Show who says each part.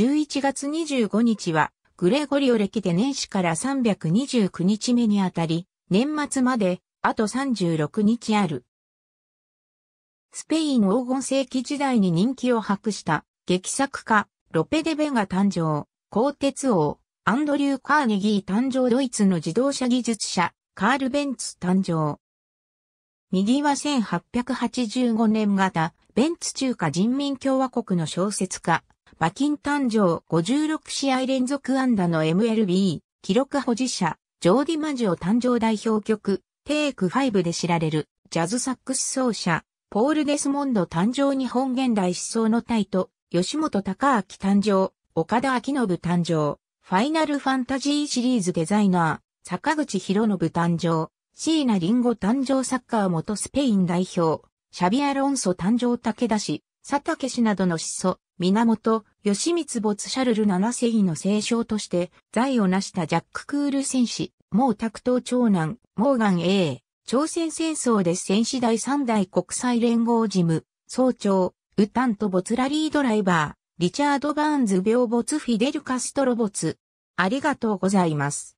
Speaker 1: 11月25日は、グレゴリオ歴で年始から329日目にあたり、年末まで、あと36日ある。スペイン黄金世紀時代に人気を博した劇作家、ロペデベが誕生、鋼鉄王、アンドリュー・カーネギー誕生ドイツの自動車技術者、カール・ベンツ誕生。右は1885年型、ベンツ中華人民共和国の小説家、馬金誕生56試合連続安打の MLB 記録保持者、ジョーディ・マジオ誕生代表曲、テイク5で知られる、ジャズサックス奏者、ポール・デスモンド誕生日本現代思想のタイト、吉本高明誕生、岡田明信誕生、ファイナルファンタジーシリーズデザイナー、坂口博信誕生、椎名林檎誕生サッカー元スペイン代表、シャビアロンソ誕生武田氏、佐竹氏などの思想、源、吉光没シャルル7世の聖章として財を成したジャック・クール戦士、毛沢東長男、モーガン A。朝鮮戦争で戦士第三代国際連合事務、総長、ウタンとボツラリードライバー、リチャード・バーンズ病没フィデル・カストロ没。ありがとうございます。